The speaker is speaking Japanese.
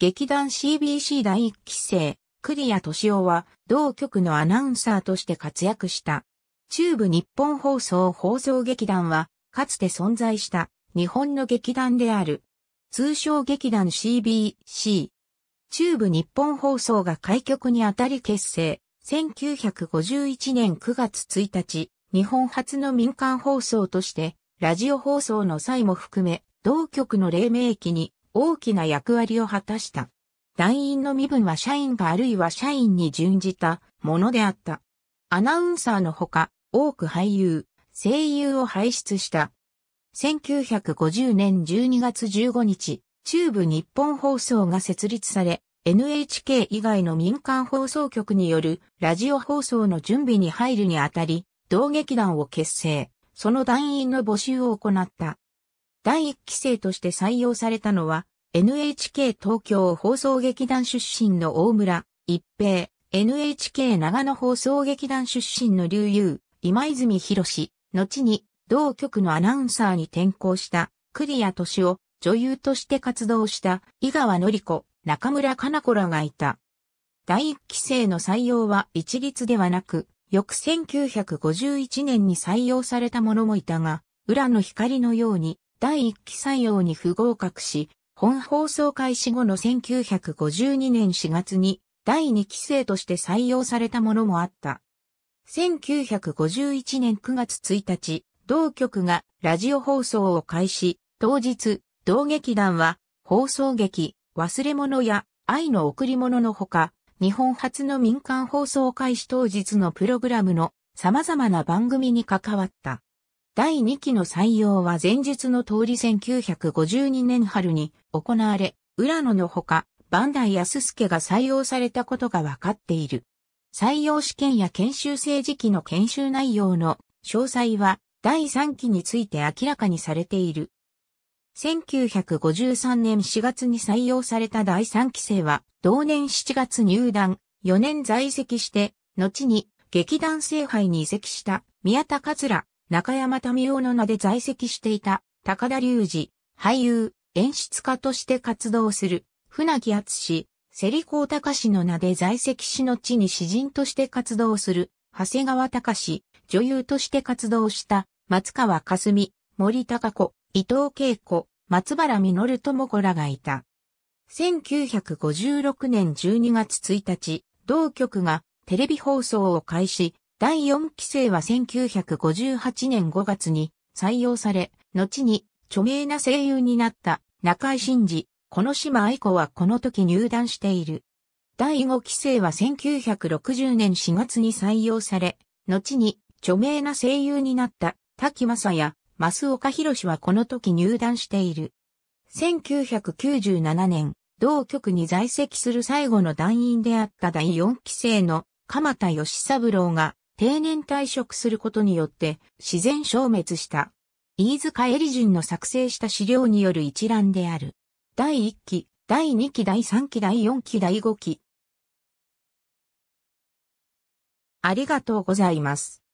劇団 CBC 第一期生、栗谷敏夫は同局のアナウンサーとして活躍した。中部日本放送放送劇団は、かつて存在した日本の劇団である。通称劇団 CBC。中部日本放送が開局にあたり結成。1951年9月1日、日本初の民間放送として、ラジオ放送の際も含め、同局の黎明期に大きな役割を果たした。団員の身分は社員があるいは社員に準じたものであった。アナウンサーのほか、多く俳優、声優を輩出した。1950年12月15日、中部日本放送が設立され、NHK 以外の民間放送局によるラジオ放送の準備に入るにあたり、同劇団を結成、その団員の募集を行った。第1期生として採用されたのは、NHK 東京放送劇団出身の大村、一平、NHK 長野放送劇団出身の竜優、今泉博士、後に同局のアナウンサーに転校した栗谷敏夫、女優として活動した井川り子、中村かな子らがいた。第一期生の採用は一律ではなく、翌1951年に採用された者もいたが、裏の光のように第1期採用に不合格し、本放送開始後の1952年4月に第2期生として採用されたものもあった。1951年9月1日、同局がラジオ放送を開始、当日、同劇団は放送劇、忘れ物や愛の贈り物のほか、日本初の民間放送開始当日のプログラムの様々な番組に関わった。第2期の採用は前述の通り1952年春に行われ、浦野のほか、ヤス康介が採用されたことが分かっている。採用試験や研修生時期の研修内容の詳細は第3期について明らかにされている。1953年4月に採用された第3期生は、同年7月入団、4年在籍して、後に劇団聖杯に移籍した宮田桂中山民夫の名で在籍していた高田隆二、俳優、演出家として活動する船木厚氏、セリコー隆氏の名で在籍しの地に詩人として活動する長谷川隆氏、女優として活動した松川かすみ、森高子、伊藤恵子、松原実智子らがいた。1956年12月1日、同局がテレビ放送を開始、第4期生は1958年5月に採用され、後に著名な声優になった中井真二、この島愛子はこの時入団している。第5期生は1960年4月に採用され、後に著名な声優になった滝正也、増岡博はこの時入団している。1997年、同局に在籍する最後の団員であった第4期生の鎌田義三郎が定年退職することによって自然消滅した。飯塚エリ人の作成した資料による一覧である。第1期、第2期、第3期、第4期、第5期。ありがとうございます。